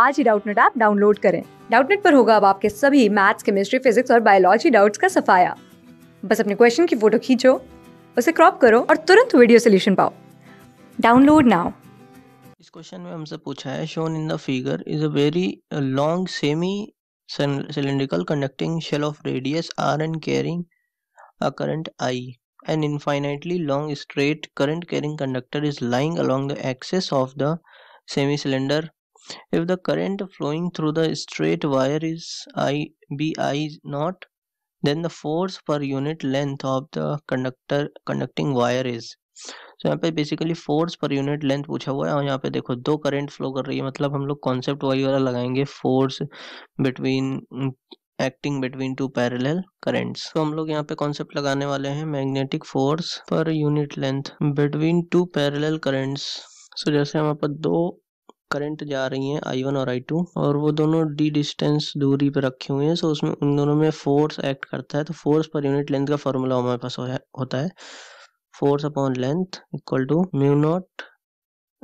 आज ही Doubtnut app download करें डाउटनेट पर होगा अब आपके सभी मैथ्स केमिस्ट्री फिजिक्स और बायोलॉजी डाउट्स का सफाया बस अपने क्वेश्चन की फोटो खींचो उसे क्रॉप करो और तुरंत वीडियो सोल्यूशन पाओ डाउनलोड नाउ इस क्वेश्चन में हमसे पूछा है shown in the figure is a very long semi cylindrical conducting shell of radius r and carrying a current i. An infinitely long straight current carrying conductor is lying along the axis of the semicylindrical If the current flowing through the straight wire is I B I naught, then the force per unit length of the conductor conducting wire is तो यहाँ पे basically force per unit length पूछा हुआ है और यहाँ पे देखो दो करंट फ्लो कर रही है मतलब हम लोग कॉन्सेप्ट वही वाला लगाएंगे force between acting between two parallel currents तो हम लोग यहाँ पे कॉन्सेप्ट लगाने वाले हैं magnetic force per unit length between two parallel currents so जैसे हम यहाँ पर दो करंट जा रही हैं आई वन और आई टू और वो दोनों डी डिस्टेंस दूरी पर रखे हुए हैं सो उसमें उन दोनों में फोर्स एक्ट करता है तो फोर्स पर यूनिट लेंथ का फॉर्मूला हमारे पास हो होता है force upon length equal to mu not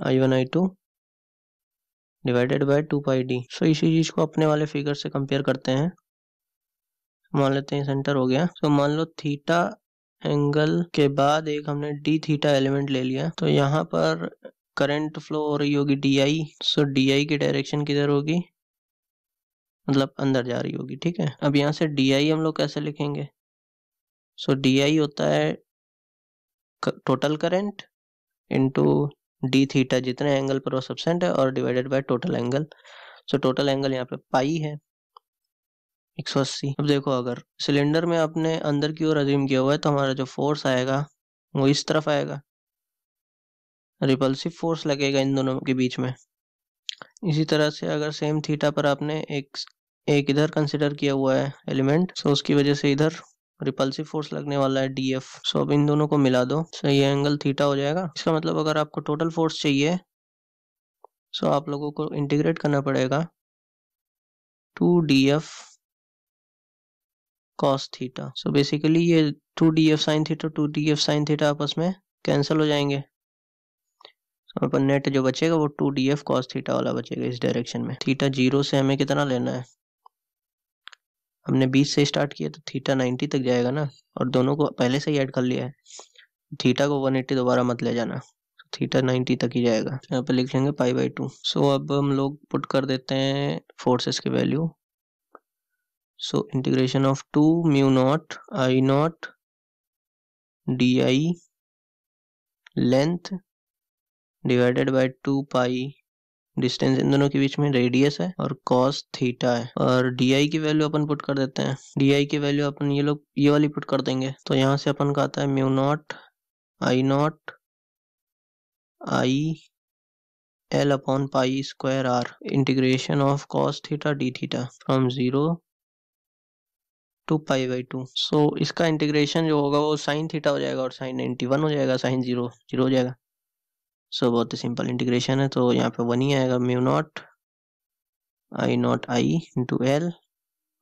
I one I two divided by two pi D so इसी चीज़ को अपने वाले फिगर से कंपेयर करते हैं मान लेते हैं सेंटर हो गया तो मान लो थीटा एंगल के बाद एक हमने डी थीटा एलिमेंट ले लिया तो यहाँ पर करंट फ्लो हो रही होगी D I so D I की डायरेक्शन किधर होगी मतलब अंदर जा रही होगी ठीक है अब यहाँ से डी आई हम लोग कैसे लिखेंगे सो डी आई होता है total current into D theta जितने एंगल पर वो सबसेंट है और divided by total angle so total angle यहाँ पे पाई है 180 अब देखो अगर सिलेंडर में आपने अंदर की ओर अजीम किया हुआ है तो हमारा जो फोर्स आएगा वो इस तरफ आएगा रिपल्सिव फोर्स लगेगा इन दोनों के बीच में इसी तरह से अगर सेम थीटा पर आपने एक एक इधर कंसिडर किया हुआ है एलिमेंट सो उसकी वजह से इधर रिपल्सिव फोर्स लगने वाला है डी एफ सो अब इन दोनों को मिला दो सो ये एंगल थीटा हो जाएगा इसका मतलब अगर आपको टोटल फोर्स चाहिए सो आप लोगों को इंटीग्रेट करना पड़ेगा two D F cos theta so basically ये two D F sine theta two D F sine theta आपस में कैंसिल हो जाएंगे अपन नेट जो बचेगा वो two D F cos theta वाला बचेगा इस डायरेक्शन में थीटा जीरो से हमें कितना लेना है हमने बीस से स्टार्ट किया तो थीटा नाइन्टी तक जाएगा ना और दोनों को पहले से ही ऐड कर लिया है थीटा को वन एट्टी दोबारा मत ले जाना थीटा नाइन्टी तक ही जाएगा यहाँ पर लिख लेंगे पाई बाई टू सो अब हम लोग पुट कर देते हैं फोर्सेस की value so integration of two mu not I naught D I length divided by two pi distance इन दोनों के बीच में रेडियस है और कॉस थीटा है और डी की वैल्यू अपन पुट कर देते हैं डी की वैल्यू अपन ये लोग ये वाली पुट कर देंगे तो यहाँ से अपन का आता है mu not I naught I L upon pi square R integration of cos theta D theta from zero to pi by two so इसका इंटीग्रेशन जो होगा वो साइन थीटा हो जाएगा और साइन नाइन्टी वन हो जाएगा साइन जीरो जीरो हो जाएगा सो बहुत ही सिंपल इंटीग्रेशन है तो यहाँ पे वन ही आएगा mu not I naught I into L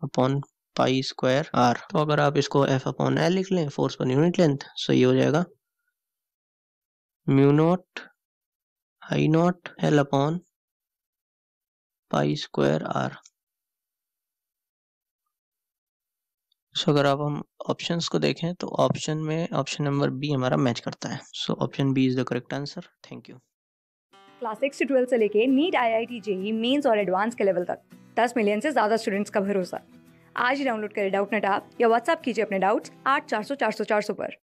upon pi square R तो अगर आप इसको एफ अपॉन एल लिख लें force per unit length so ये हो जाएगा mu not I naught L upon pi square R so अगर आप हम ऑप्शन को देखें तो ऑप्शन में ऑप्शन नंबर बी हमारा मैच करता है so option B is the correct answer thank you class six से ट्वेल्थ से लेके NEET I I T JEE mains और एडवांस के लेवल तक दस मिलियन से ज्यादा स्टूडेंट्स का भरोसा आज ही डाउनलोड करें डाउट नेट आप या व्हाट्सअप कीजिए अपने डाउट्स आठ चार सौ चार सौ चार सौ पर